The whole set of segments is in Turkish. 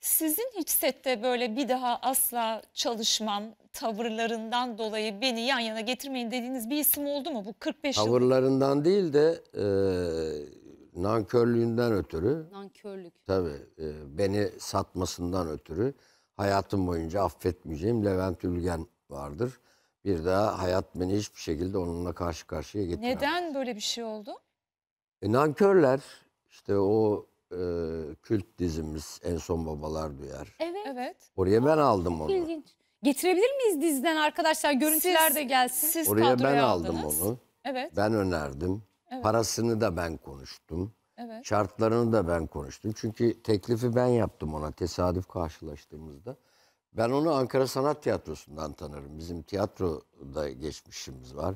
Sizin hiç sette böyle bir daha asla çalışmam tavırlarından dolayı beni yan yana getirmeyin dediğiniz bir isim oldu mu bu 45 yıl? Tavırlarından değil de e, nankörlüğünden ötürü. Nankörlük. Tabii e, beni satmasından ötürü hayatım boyunca affetmeyeceğim Levent Ülgen vardır. Bir daha hayat beni hiçbir şekilde onunla karşı karşıya getiremez. Neden böyle bir şey oldu? E, nankörler işte o e, kült dizimiz En Son Babalar Duyar. Evet. evet. Oraya ben aldım onu. İlginç. Getirebilir miyiz dizden arkadaşlar? Görüntüler Siz- de gelsin. Siz Oraya ben aldım aldınız. onu. Evet. Ben önerdim. Evet. Parasını da ben konuştum. Evet. Şartlarını da ben konuştum. Çünkü teklifi ben yaptım ona tesadüf karşılaştığımızda. Ben onu Ankara Sanat Tiyatrosu'ndan tanırım. Bizim tiyatroda geçmişimiz var.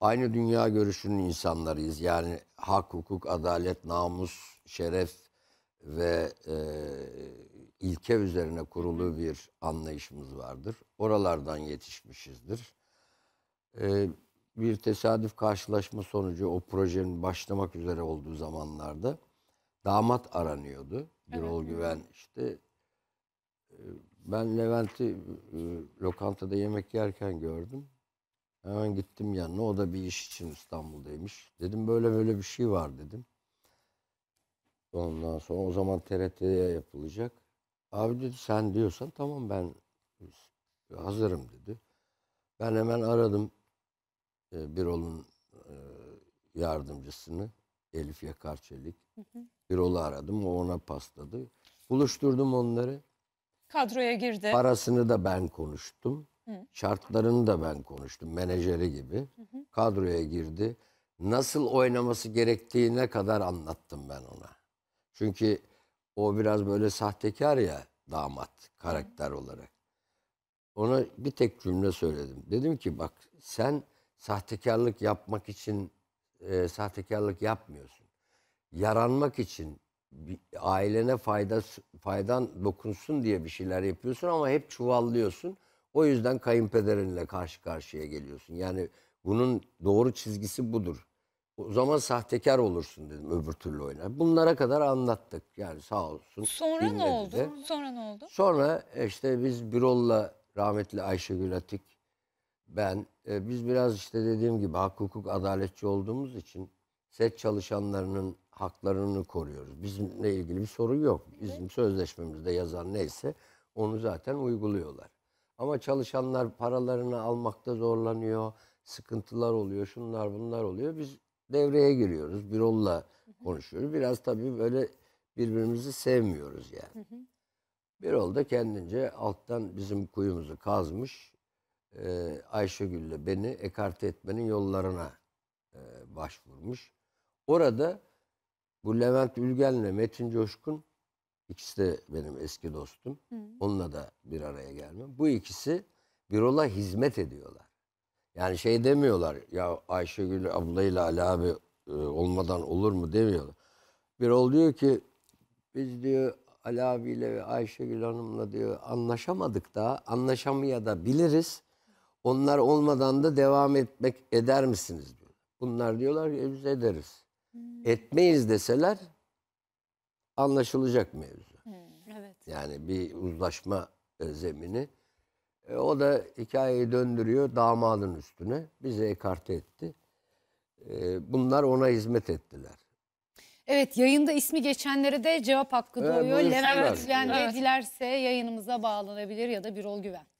Aynı dünya görüşünün insanlarıyız. Yani hak, hukuk, adalet, namus, şeref ve e, ilke üzerine kurulu bir anlayışımız vardır. Oralardan yetişmişizdir. E, bir tesadüf karşılaşma sonucu o projenin başlamak üzere olduğu zamanlarda damat aranıyordu. bir evet. Güven işte e, ben Levent'i e, lokantada yemek yerken gördüm. Hemen gittim yanına. O da bir iş için İstanbul'daymış. Dedim böyle böyle bir şey var dedim. Ondan sonra o zaman TRT'ye yapılacak. Abi dedi sen diyorsan tamam ben hazırım dedi. Ben hemen aradım e, Birol'un e, yardımcısını Elif Yakar Çelik. Hı hı. Birol'u aradım o ona pasladı. Buluşturdum onları. Kadroya girdi. Parasını da ben konuştum. Hı. Şartlarını da ben konuştum menajeri gibi. Hı hı. Kadroya girdi. Nasıl oynaması gerektiğine kadar anlattım ben ona. Çünkü o biraz böyle sahtekar ya damat karakter olarak. Ona bir tek cümle söyledim. Dedim ki bak sen sahtekarlık yapmak için e, sahtekarlık yapmıyorsun. Yaranmak için bir, ailene fayda faydan dokunsun diye bir şeyler yapıyorsun ama hep çuvallıyorsun. O yüzden kayınpederinle karşı karşıya geliyorsun. Yani bunun doğru çizgisi budur. O zaman sahtekar olursun dedim öbür türlü oynar. Bunlara kadar anlattık yani sağ olsun. Sonra ne oldu? De. Sonra ne oldu? Sonra işte biz Birol'la rahmetli Ayşegül Atik ben e, biz biraz işte dediğim gibi hak hukuk adaletçi olduğumuz için set çalışanlarının haklarını koruyoruz. Bizimle ilgili bir sorun yok. Bizim sözleşmemizde yazan neyse onu zaten uyguluyorlar. Ama çalışanlar paralarını almakta zorlanıyor, sıkıntılar oluyor, şunlar bunlar oluyor. Biz devreye giriyoruz. bir Birol'la konuşuyoruz. Biraz tabii böyle birbirimizi sevmiyoruz yani. bir hı. da kendince alttan bizim kuyumuzu kazmış. E, Ayşegül'le beni ekarte etmenin yollarına e, başvurmuş. Orada bu Levent Ülgen'le Metin Coşkun ikisi de benim eski dostum. Hı. Onunla da bir araya gelmem. Bu ikisi bir ola hizmet ediyorlar. Yani şey demiyorlar ya Ayşegül ablayla Ali abi e, olmadan olur mu demiyorlar. Bir ol diyor ki biz diyor Ali abiyle ve Ayşegül Hanım'la diyor anlaşamadık da anlaşamaya da biliriz. Onlar olmadan da devam etmek eder misiniz diyor. Bunlar diyorlar ki e, biz ederiz. Hmm. Etmeyiz deseler anlaşılacak mevzu. Hmm, evet. Yani bir uzlaşma e, zemini. E, o da hikayeyi döndürüyor damadın üstüne. Bizi ekarte etti. E, bunlar ona hizmet ettiler. Evet yayında ismi geçenlere de cevap hakkı e, doğuyor. Evet, Levent Güven evet. dilerse yayınımıza bağlanabilir ya da bir Birol Güven.